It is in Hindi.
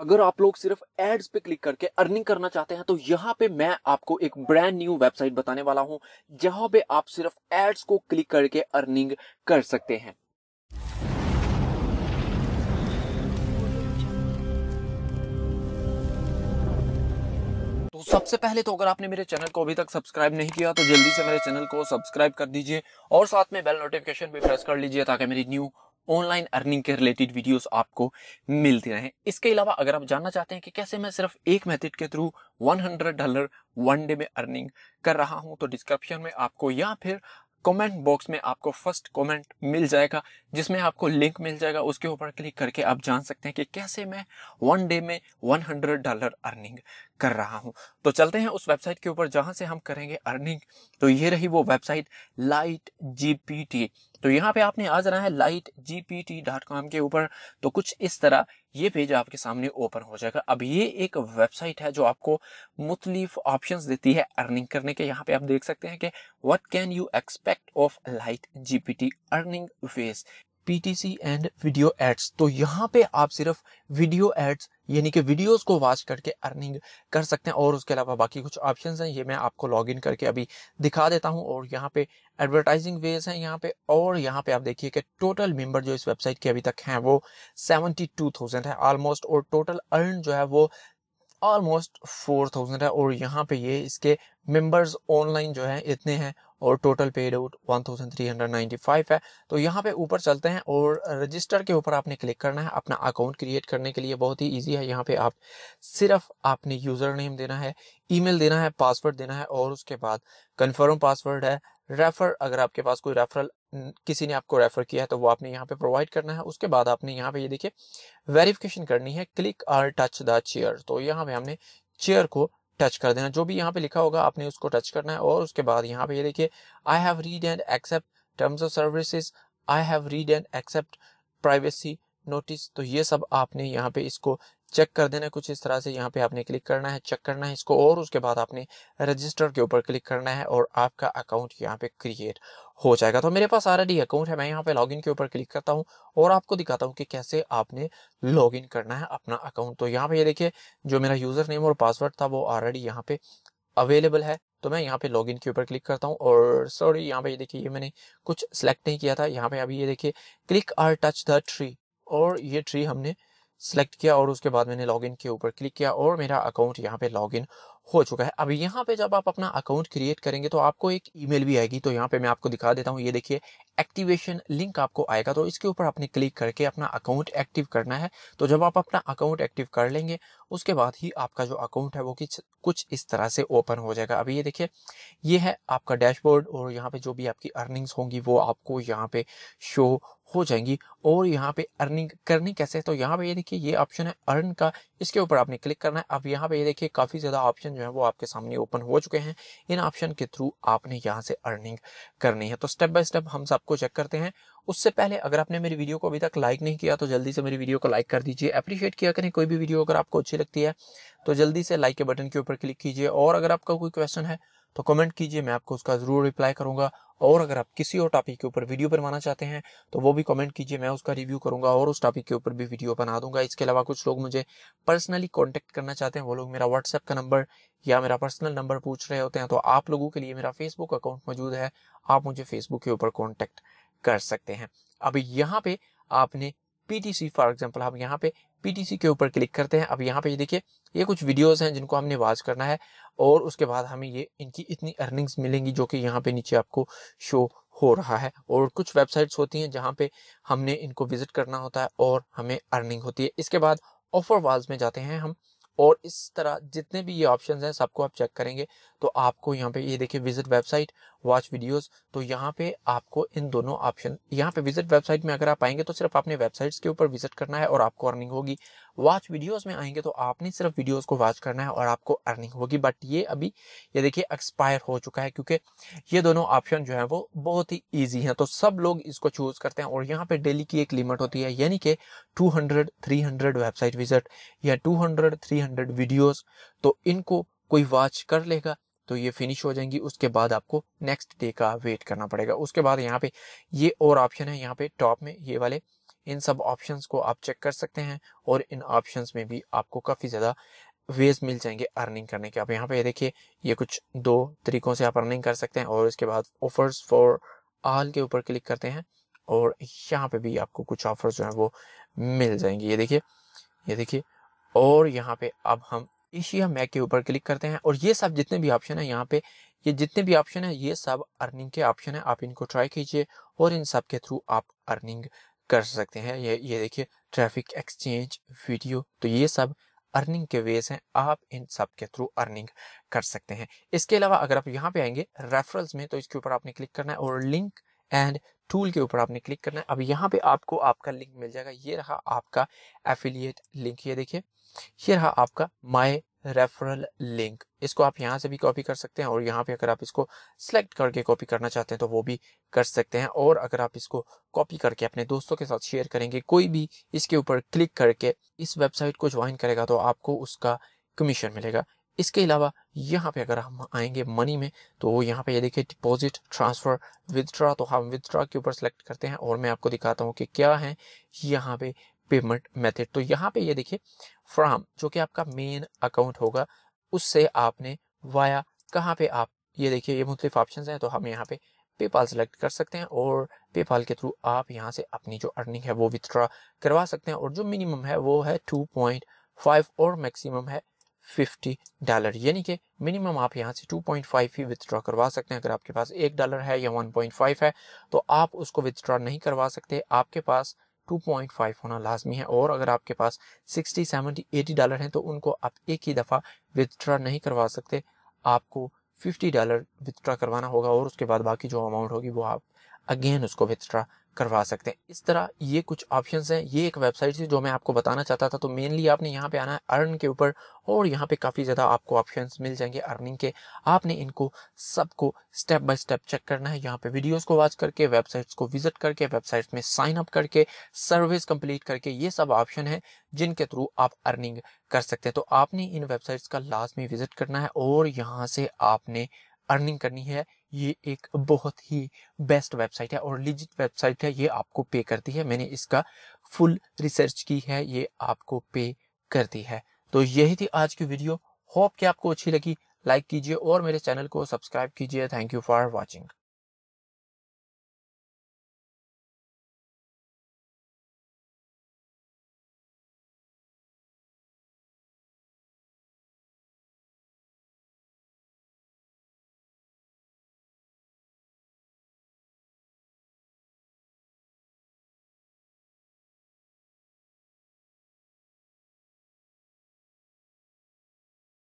अगर आप लोग सिर्फ एड्स पे क्लिक करके अर्निंग करना चाहते हैं तो यहाँ पे मैं आपको एक ब्रांड न्यू वेबसाइट बताने वाला हूँ जहां पे आप सिर्फ एड्स को क्लिक करके अर्निंग कर सकते हैं तो सबसे पहले तो अगर आपने मेरे चैनल को अभी तक सब्सक्राइब नहीं किया तो जल्दी से मेरे चैनल को सब्सक्राइब कर दीजिए और साथ में बेल नोटिफिकेशन भी प्रेस कर लीजिए ताकि मेरी न्यू ऑनलाइन अर्निंग के रिलेटेड वीडियोस आपको मिलती रहे इसके अलावा अगर आप जानना चाहते हैं कि कैसे मैं सिर्फ एक मेथड के थ्रू 100 डॉलर वन डे में अर्निंग कर रहा हूं तो डिस्क्रिप्शन में आपको या फिर कमेंट बॉक्स में आपको फर्स्ट कमेंट मिल जाएगा जिसमें आपको लिंक मिल जाएगा उसके ऊपर क्लिक करके आप जान सकते हैं कि कैसे मैं वन डे में 100 डॉलर अर्निंग कर रहा हूं तो चलते हैं उस वेबसाइट के ऊपर जहां से हम करेंगे अर्निंग तो ये रही वो वेबसाइट लाइट जीपीटी तो यहाँ पे आपने आ जाना है लाइट जी के ऊपर तो कुछ इस तरह ये पेज आपके सामने ओपन हो जाएगा अब ये एक वेबसाइट है जो आपको मुख्तलिफ ऑप्शंस देती है अर्निंग करने के यहाँ पे आप देख सकते हैं कि what can you expect of light GPT earning face PTC and video ads तो यहाँ पे आप सिर्फ वीडियो एड्स यानी कि वीडियोस को वॉच करके अर्निंग कर सकते हैं और उसके अलावा बाकी कुछ ऑप्शंस हैं ये मैं आपको लॉगिन करके अभी दिखा देता हूँ और यहाँ पे एडवर्टाइजिंग वेज हैं यहाँ पे और यहाँ पे आप देखिए कि टोटल मेंबर जो इस वेबसाइट के अभी तक हैं वो 72,000 है ऑलमोस्ट और टोटल अर्न जो है वो ऑलमोस्ट 4,000 है और यहाँ पे ये इसके मेम्बर्स ऑनलाइन जो है इतने हैं और टोटल पेड आउट 1395 है तो यहाँ पे ऊपर चलते हैं और रजिस्टर के ऊपर आपने क्लिक करना है अपना अकाउंट क्रिएट करने के लिए बहुत ही ईजी है यहाँ पे आप सिर्फ आपने यूज़र नेम देना है ईमेल देना है पासवर्ड देना है और उसके बाद कन्फर्म पासवर्ड है रेफर अगर आपके पास कोई रेफरल किसी ने आपको रेफर किया है तो वो आपने यहाँ पे प्रोवाइड करना है उसके बाद आपने यहाँ पे ये देखिए वेरिफिकेशन करनी है click or touch the chair तो यहाँ पे हमने चेयर को टच कर देना जो भी यहाँ पे लिखा होगा आपने उसको टच करना है और उसके बाद यहाँ पे ये देखिए I have read and accept terms of services I have read and accept privacy notice तो ये सब आपने यहाँ पे इसको चेक कर देना कुछ इस तरह से यहाँ पे आपने क्लिक करना है चेक करना है इसको और उसके बाद आपने रजिस्टर के ऊपर क्लिक करना है और आपका अकाउंट यहाँ पे क्रिएट हो जाएगा तो मेरे पास ऑलरेडी अकाउंट है मैं यहाँ पे लॉगिन के ऊपर क्लिक करता हूँ और आपको दिखाता हूँ कि कैसे आपने लॉगिन करना है अपना अकाउंट तो यहाँ पे ये देखिए जो मेरा यूजर नेम और पासवर्ड था वो ऑलरेडी यहाँ पे अवेलेबल है तो मैं यहाँ पे लॉगिन के ऊपर क्लिक करता हूँ और सॉरी यहाँ पे ये देखिए ये मैंने कुछ सेलेक्ट नहीं किया था यहाँ पे अभी ये देखिए click or touch the tree और ये ट्री हमने सेलेक्ट किया और उसके बाद मैंने लॉगिन के ऊपर क्लिक किया और मेरा अकाउंट यहाँ पे लॉगिन हो चुका है अब यहाँ पे जब आप अपना अकाउंट क्रिएट करेंगे तो आपको एक ईमेल भी आएगी तो यहाँ पे मैं आपको दिखा देता हूँ ये देखिए एक्टिवेशन लिंक आपको आएगा तो इसके ऊपर आपने क्लिक करके अपना अकाउंट एक्टिव करना है तो जब आप अपना अकाउंट एक्टिव कर लेंगे उसके बाद ही आपका जो अकाउंट है वो कुछ इस तरह से ओपन हो जाएगा अभी ये देखिए ये है आपका डैशबोर्ड और यहाँ पे जो भी आपकी अर्निंग्स होंगी वो आपको यहाँ पे शो हो जाएंगी और यहाँ पे अर्निंग करनी कैसे तो यहाँ पे ये देखिए ये ऑप्शन है अर्न का इसके ऊपर आपने क्लिक करना है अब यहाँ पे ये देखिए काफ़ी ज़्यादा ऑप्शन जो है वो आपके सामने ओपन हो चुके हैं इन ऑप्शन के थ्रू आपने यहाँ से अर्निंग करनी है तो स्टेप बाय स्टेप हम सबको चेक करते हैं उससे पहले अगर आपने मेरी वीडियो को अभी तक लाइक नहीं किया तो जल्दी से मेरी वीडियो को लाइक कर दीजिए अप्रिशिएट किया करें कोई भी वीडियो अगर आपको अच्छी लगती है तो जल्दी से लाइक के बटन के ऊपर क्लिक कीजिए और अगर आपका कोई क्वेश्चन है तो कमेंट कीजिए मैं आपको उसका ज़रूर रिप्लाई करूंगा और अगर आप किसी और टॉपिक के ऊपर वीडियो बनवाना चाहते हैं तो वो भी कमेंट कीजिए मैं उसका रिव्यू करूंगा और उस टॉपिक के ऊपर भी वीडियो बना दूंगा इसके अलावा कुछ लोग मुझे पर्सनली कॉन्टेक्ट करना चाहते हैं वो लोग मेरा व्हाट्सएप का नंबर या मेरा पर्सनल नंबर पूछ रहे होते हैं तो आप लोगों के लिए मेरा फेसबुक अकाउंट मौजूद है आप मुझे फेसबुक के ऊपर कॉन्टेक्ट कर सकते हैं अब यहाँ पे आपने पीटीसी फॉर एग्जाम्पल आप यहाँ पे पीटीसी के ऊपर क्लिक करते हैं अब यहाँ पे ये देखिए ये कुछ वीडियोस हैं जिनको हमने वाच करना है और उसके बाद हमें ये इनकी इतनी अर्निंग्स मिलेंगी जो कि यहाँ पे नीचे आपको शो हो रहा है और कुछ वेबसाइट्स होती हैं जहाँ पे हमने इनको विजिट करना होता है और हमें अर्निंग होती है इसके बाद ऑफर वाल्स में जाते हैं हम और इस तरह जितने भी ये ऑप्शन हैं सबको आप चेक करेंगे तो आपको यहाँ पे ये देखिए विजिट वेबसाइट वॉच वीडियोस तो यहाँ पे आपको इन दोनों ऑप्शन यहाँ पे विजिट वेबसाइट में अगर आप आएंगे तो सिर्फ आपने वेबसाइट्स के ऊपर विजिट करना है और आपको अर्निंग होगी वॉच वीडियोस में आएंगे तो आपने सिर्फ वीडियोस को वॉच करना है और आपको अर्निंग होगी बट ये अभी ये देखिए एक्सपायर हो चुका है क्योंकि ये दोनों ऑप्शन जो है वो बहुत ही ईजी है तो सब लोग इसको चूज करते हैं और यहाँ पे डेली की एक लिमिट होती है यानी कि टू हंड्रेड वेबसाइट विजिट या 200 हंड्रेड वीडियोस तो इनको कोई वॉच कर लेगा तो ये फिनिश हो जाएंगी उसके बाद आपको नेक्स्ट डे का वेट करना पड़ेगा उसके बाद यहाँ पे ये और ऑप्शन है यहाँ पे टॉप में ये वाले इन सब ऑप्शंस को आप चेक कर सकते हैं और इन ऑप्शंस में भी आपको काफ़ी ज़्यादा वेज मिल जाएंगे अर्निंग करने के आप यहाँ पे देखिए ये कुछ दो तरीकों से आप अर्निंग कर सकते हैं और इसके बाद ऑफर्स फॉर आल के ऊपर क्लिक करते हैं और यहाँ पे भी आपको कुछ ऑफर्स जो है वो मिल जाएंगे ये देखिए ये देखिए और यहाँ पे अब हम एशिया मैक के ऊपर क्लिक करते हैं और ये सब जितने भी ऑप्शन है यहाँ पे ये जितने भी ऑप्शन है ये सब अर्निंग के ऑप्शन है आप इनको ट्राई कीजिए और इन सब के थ्रू आप अर्निंग कर सकते हैं ये ये देखिए ट्रैफिक एक्सचेंज वीडियो तो ये सब अर्निंग के वेज हैं आप इन सब के थ्रू अर्निंग कर सकते हैं इसके अलावा अगर आप यहाँ पे आएंगे रेफरल्स में तो इसके ऊपर आपने क्लिक करना है और लिंक एंड टूल के ऊपर आपने क्लिक करना है अब यहाँ पे आपको आपका लिंक मिल जाएगा ये रहा आपका एफिलियट लिंक ये देखिए ये रहा आपका माई रेफरल लिंक इसको आप यहाँ से भी कॉपी कर सकते हैं और यहाँ पे अगर आप इसको सेलेक्ट करके कॉपी करना चाहते हैं तो वो भी कर सकते हैं और अगर आप इसको कॉपी करके अपने दोस्तों के साथ शेयर करेंगे कोई भी इसके ऊपर क्लिक करके इस वेबसाइट को ज्वाइन करेगा तो आपको उसका कमीशन मिलेगा इसके अलावा यहाँ पे अगर हम आएंगे मनी में तो यहाँ पे ये यह देखिए डिपॉजिट ट्रांसफ़र विदड्रा तो हम विदड्रा के ऊपर सेलेक्ट करते हैं और मैं आपको दिखाता हूँ कि क्या है यहाँ पे पेमेंट मेथड तो यहाँ पे ये देखिए फ्राम जो कि आपका मेन अकाउंट होगा उससे आपने वाया कहाँ पे आप ये देखिए ये मुख्तलिफ ऑप्शन हैं तो हम यहाँ पे पेपाल सेलेक्ट कर सकते हैं और पेपाल के थ्रू आप यहाँ से अपनी जो अर्निंग है वो विथड्रॉ करवा सकते हैं और जो मिनिमम है वो है टू पॉइंट फाइव और मैक्सिमम है फिफ्टी डॉलर यानी कि मिनिमम आप यहाँ से 2.5 ही विथड्रॉ करवा सकते हैं अगर आपके पास एक डॉलर है या 1.5 है तो आप उसको विथड्रॉ नहीं करवा सकते आपके पास 2.5 होना लाजमी है और अगर आपके पास 60, 70, 80 डॉलर हैं तो उनको आप एक ही दफ़ा विदड्रा नहीं करवा सकते आपको 50 डॉलर विदड्रा करवाना होगा और उसके बाद बाकी जो अमाउंट होगी वो आप अगेन उसको विदड्रा करवा सकते हैं इस तरह ये कुछ ऑप्शंस हैं ये एक वेबसाइट थी जो मैं आपको बताना चाहता था तो मेनली आपने यहाँ पे आना है अर्न के ऊपर और यहाँ पे काफ़ी ज़्यादा आपको ऑप्शंस मिल जाएंगे अर्निंग के आपने इनको सबको स्टेप बाय स्टेप चेक करना है यहाँ पे वीडियोस को वॉच करके वेबसाइट्स को विजिट करके वेबसाइट्स में साइन अप करके सर्विस कंप्लीट करके ये सब ऑप्शन है जिनके थ्रू आप अर्निंग कर सकते हैं तो आपने इन वेबसाइट्स का लाजमी विजिट करना है और यहाँ से आपने अर्निंग करनी है ये एक बहुत ही बेस्ट वेबसाइट है और लिजिट वेबसाइट है ये आपको पे करती है मैंने इसका फुल रिसर्च की है ये आपको पे करती है तो यही थी आज की वीडियो होप कि आपको अच्छी लगी लाइक कीजिए और मेरे चैनल को सब्सक्राइब कीजिए थैंक यू फॉर वॉचिंग